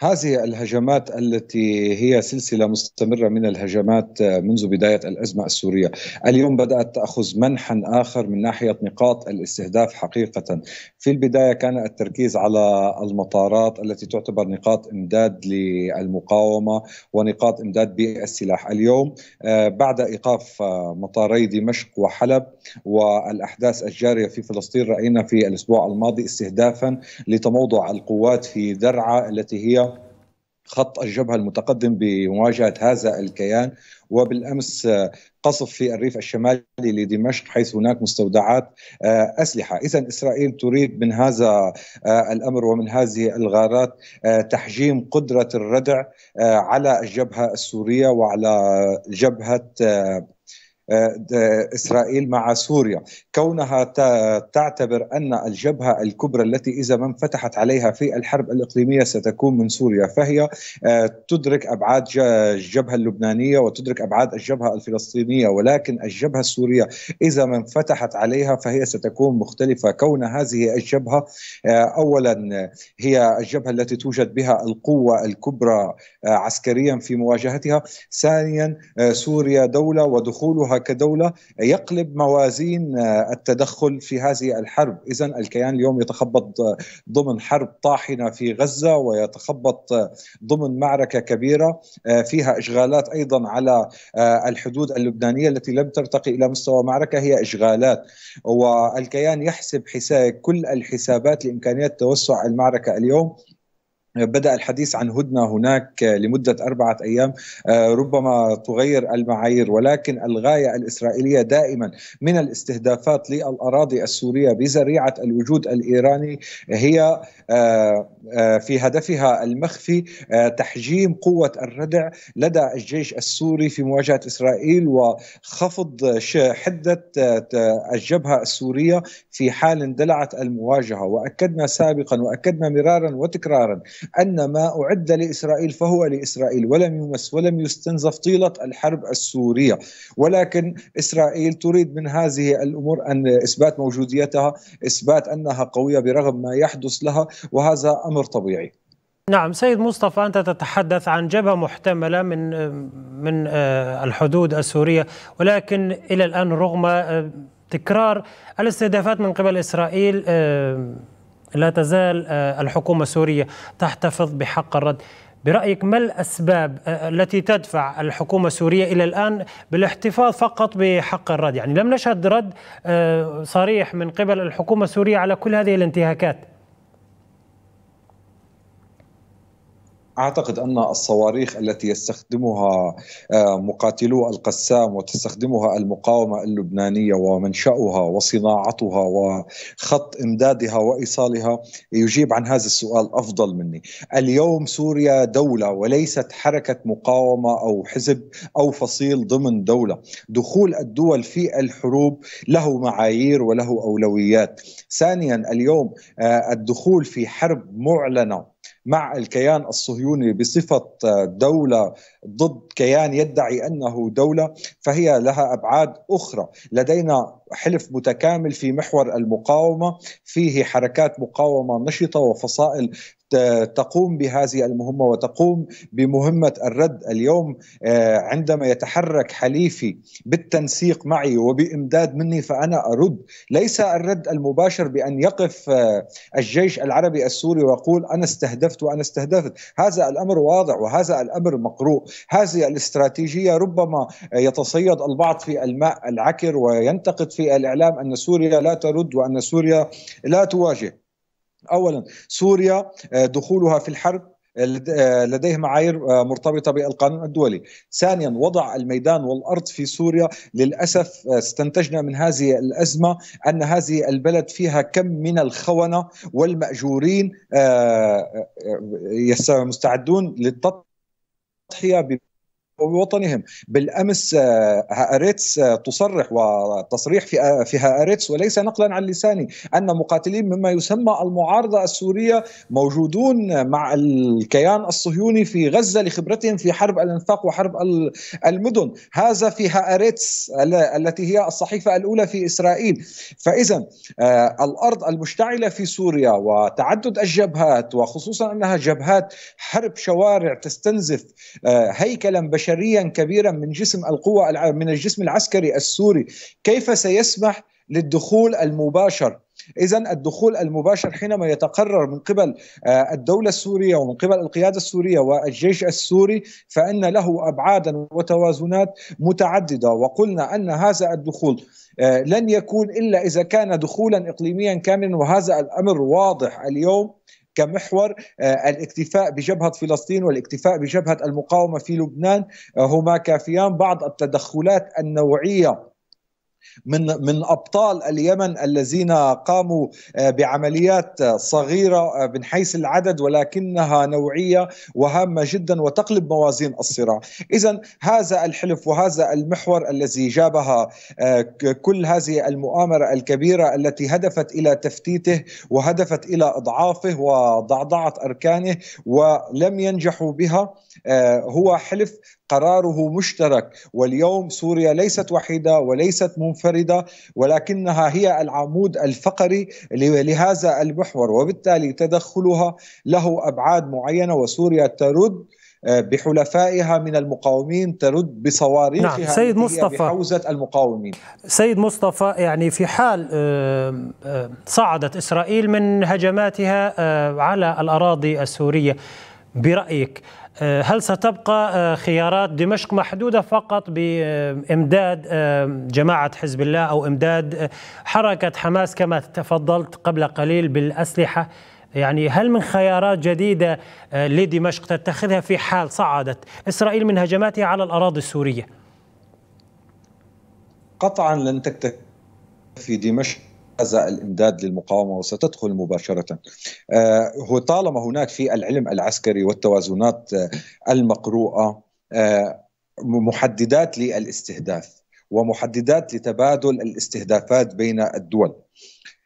هذه الهجمات التي هي سلسلة مستمرة من الهجمات آه، منذ بداية الأزمة السورية اليوم بدأت تأخذ منحا آخر من ناحية نقاط الاستهداف حقيقة في البداية كان التركيز على المطارات التي تعتبر نقاط إمداد للمقاومة ونقاط إمداد بالسلاح اليوم آه، بعد إيقاف آه، مطاري دمشق وحلب والأحداث الجارية في فلسطين رأينا في الأسبوع الماضي استهدافا لتموضع القوات في درعا التي هي خط الجبهة المتقدم بمواجهة هذا الكيان وبالأمس آه، قصف في الريف الشمالي لدمشق حيث هناك مستودعات آه، أسلحة إذا إسرائيل تريد من هذا آه، الأمر ومن هذه الغارات تحجيم قدرة الردع على الجبهة السورية وعلى جبهة اسرائيل مع سوريا، كونها تعتبر ان الجبهه الكبرى التي اذا ما انفتحت عليها في الحرب الاقليميه ستكون من سوريا، فهي آه، تدرك ابعاد الجبهه اللبنانيه وتدرك ابعاد الجبهه الفلسطينيه، ولكن الجبهه السوريه اذا ما انفتحت عليها فهي ستكون مختلفه، كون هذه الجبهه آه، اولا آه، هي الجبهه التي توجد بها القوه الكبرى عسكريا في مواجهتها، ثانيا سوريا دوله ودخولها كدوله يقلب موازين آه، التدخل في هذه الحرب، اذا الكيان اليوم يتخبط ضمن حرب طاحنه في غزه ويتخبط ضمن معركه كبيره آه، فيها اشغالات ايضا على آه، الحدود اللبنانيه التي لم ترتقي الى مستوى معركه هي اشغالات والكيان يحسب حساب كل الحسابات لامكانيه توسع المعركه اليوم بدأ الحديث عن هدنة هناك آه، لمدة أربعة أيام آه، ربما تغير المعايير ولكن الغاية الإسرائيلية دائما من الاستهدافات للأراضي السورية بزريعة الوجود الإيراني هي آه، في هدفها المخفي تحجيم قوة الردع لدى الجيش السوري في مواجهة إسرائيل وخفض حدة الجبهة السورية في حال اندلعت المواجهة وأكدنا سابقا وأكدنا مرارا وتكرارا أن ما أعد لإسرائيل فهو لإسرائيل ولم يمس ولم يستنزف طيلة الحرب السورية ولكن إسرائيل تريد من هذه الأمور أن إثبات موجوديتها إثبات أنها قوية برغم ما يحدث لها وهذا أمر طبيعي نعم سيد مصطفى أنت تتحدث عن جبهة محتملة من من آه، الحدود السورية ولكن إلى الآن رغم آه، تكرار الاستهدافات من قبل إسرائيل آه، لا تزال آه، الحكومة السورية تحتفظ بحق الرد برأيك ما الأسباب آه، التي تدفع الحكومة السورية إلى الآن بالاحتفاظ فقط بحق الرد يعني لم نشهد رد آه، صريح من قبل الحكومة السورية على كل هذه الانتهاكات اعتقد ان الصواريخ التي يستخدمها آه، مقاتلو القسام وتستخدمها المقاومه اللبنانيه ومنشاها وصناعتها وخط امدادها وايصالها يجيب عن هذا السؤال افضل مني. اليوم سوريا دوله وليست حركه مقاومه او حزب او فصيل ضمن دوله. دخول الدول في الحروب له معايير وله اولويات. ثانيا اليوم آه، الدخول في حرب معلنه مع الكيان الصهيوني بصفه دوله ضد كيان يدعي انه دوله فهي لها ابعاد اخرى، لدينا حلف متكامل في محور المقاومه، فيه حركات مقاومه نشطه وفصائل تقوم بهذه المهمه وتقوم بمهمه الرد اليوم آه، عندما يتحرك حليفي بالتنسيق معي وبامداد مني فانا ارد، ليس الرد المباشر بان يقف آه، الجيش العربي السوري ويقول انا استهدفت وانا استهدفت، هذا الامر واضح وهذا الامر مقروء، هذه الاستراتيجية ربما يتصيد البعض في الماء العكر وينتقد في الإعلام أن سوريا لا ترد وأن سوريا لا تواجه اولا سوريا آه، دخولها في الحرب آه، آه، لديه معايير مرتبطه بالقانون الدولي. ثانيا وضع الميدان والارض في سوريا للاسف استنتجنا من هذه الازمه ان هذه البلد فيها كم من الخونه والماجورين مستعدون للتط سطحيه وطنهم بالامس هاريتس آه، آه، تصرح وتصريح في آه، في وليس نقلا عن لساني ان مقاتلين مما يسمى المعارضه السوريه موجودون مع الكيان الصهيوني في غزه لخبرتهم في حرب الانفاق وحرب المدن هذا في هاريتس التي هي الصحيفه الاولى في اسرائيل فاذا الارض المشتعله في سوريا وتعدد الجبهات وخصوصا انها جبهات حرب شوارع تستنزف هيكلا بشريا بشريا كبيرا من جسم القوى من الجسم العسكري السوري كيف سيسمح للدخول المباشر إذا الدخول المباشر حينما يتقرر من قبل آه، الدولة السورية ومن قبل القيادة السورية والجيش السوري فإن له أبعادا وتوازنات متعددة وقلنا أن هذا الدخول آه، لن يكون إلا إذا كان دخولا إقليميا كاملا وهذا الأمر واضح اليوم كمحور آه، الاكتفاء بجبهة فلسطين والاكتفاء بجبهة المقاومة في لبنان آه، هما كافيان بعض التدخلات النوعية من من ابطال اليمن الذين قاموا آه، بعمليات صغيره آه، من حيث العدد ولكنها نوعيه وهامه جدا وتقلب موازين الصراع، اذا هذا الحلف وهذا المحور الذي جابها آه، كل هذه المؤامره الكبيره التي هدفت الى تفتيته وهدفت الى اضعافه وضعضعه اركانه ولم ينجحوا بها هو حلف قراره مشترك واليوم سوريا ليست وحيده وليست منفرده منفرده ولكنها هي العمود الفقري لهذا المحور وبالتالي تدخلها له ابعاد معينه وسوريا ترد آه، بحلفائها من المقاومين ترد بصواريخها نعم. سيد مصطفى بحوزة المقاومين سيد مصطفى يعني في حال صعدت إسرائيل من هجماتها على الأراضي السورية برأيك آه، هل ستبقى آه، خيارات دمشق محدودة فقط بإمداد آه، جماعة حزب الله أو إمداد حركة حماس كما تفضلت قبل قليل بالأسلحة يعني هل من خيارات جديدة لدمشق تتخذها في حال صعدت إسرائيل من هجماتها على الأراضي السورية؟ قطعا لن تكتفي دمشق هذا الامداد للمقاومه وستدخل مباشره. آه، هو طالما هناك في العلم العسكري والتوازنات آه، المقروءه آه، محددات للاستهداف ومحددات لتبادل الاستهدافات بين الدول.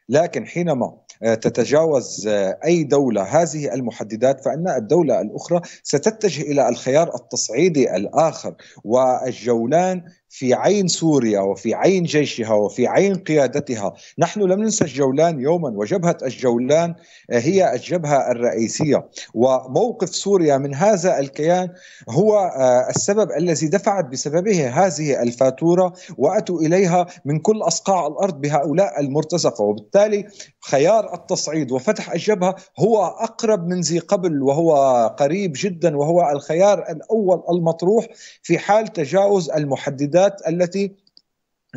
لكن حينما تتجاوز اي دوله هذه المحددات فان الدوله الاخرى ستتجه الى الخيار التصعيدي الاخر والجولان في عين سوريا وفي عين جيشها وفي عين قيادتها نحن لم ننسى الجولان يوما وجبهة الجولان آه، هي الجبهة الرئيسية وموقف سوريا من هذا الكيان هو آه، السبب الذي دفعت بسببه هذه الفاتورة وأتوا إليها من كل أصقاع الأرض بهؤلاء المرتزقة وبالتالي خيار التصعيد وفتح الجبهة هو أقرب من ذي قبل وهو قريب جدا وهو الخيار الأول المطروح في حال تجاوز المحددات الشهادات التي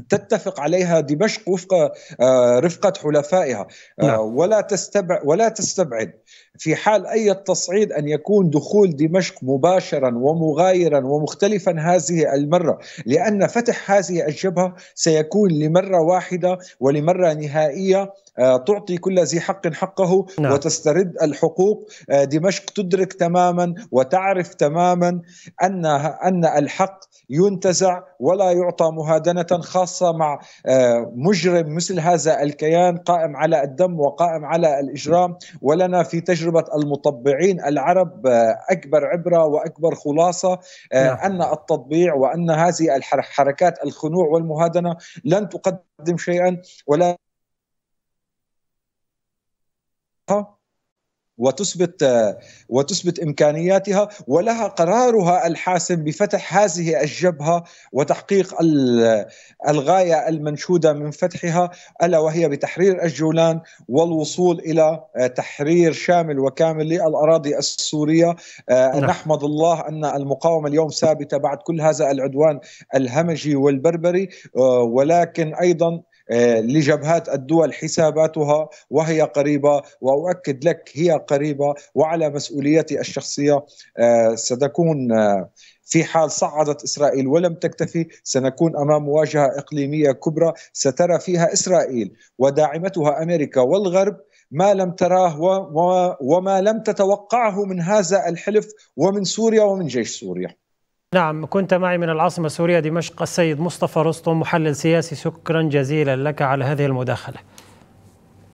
تتفق عليها دمشق وفق آه، رفقة حلفائها آه، نعم. ولا تستبع ولا تستبعد في حال أي تصعيد أن يكون دخول دمشق مباشرا ومغايرا ومختلفا هذه المرة لأن فتح هذه الجبهة سيكون لمرة واحدة ولمرة نهائية آه، تعطي كل ذي حق حقه نعم. وتسترد الحقوق دمشق تدرك تماما وتعرف تماما أن أن الحق ينتزع ولا يعطى مهادنة خاصة خاصة مع آه، مجرم مثل هذا الكيان قائم على الدم وقائم على الإجرام ولنا في تجربة المطبعين العرب آه، أكبر عبرة وأكبر خلاصة آه، نعم. أن التطبيع وأن هذه الحركات الخنوع والمهادنة لن تقدم شيئا ولا وتثبت وتثبت امكانياتها ولها قرارها الحاسم بفتح هذه الجبهه وتحقيق الغايه المنشوده من فتحها الا وهي بتحرير الجولان والوصول الى آه، تحرير شامل وكامل للاراضي السوريه آه، نعم. نحمد الله ان المقاومه اليوم ثابته بعد كل هذا العدوان الهمجي والبربري آه، ولكن ايضا آه، لجبهات الدول حساباتها وهي قريبه واؤكد لك هي قريبه وعلى مسؤوليتي الشخصيه آه، ستكون آه، في حال صعدت اسرائيل ولم تكتفي سنكون امام مواجهه اقليميه كبرى سترى فيها اسرائيل وداعمتها امريكا والغرب ما لم تراه وما لم تتوقعه من هذا الحلف ومن سوريا ومن جيش سوريا نعم كنت معي من العاصمة السورية دمشق السيد مصطفى رستم محلل سياسي شكرا جزيلا لك على هذه المداخلة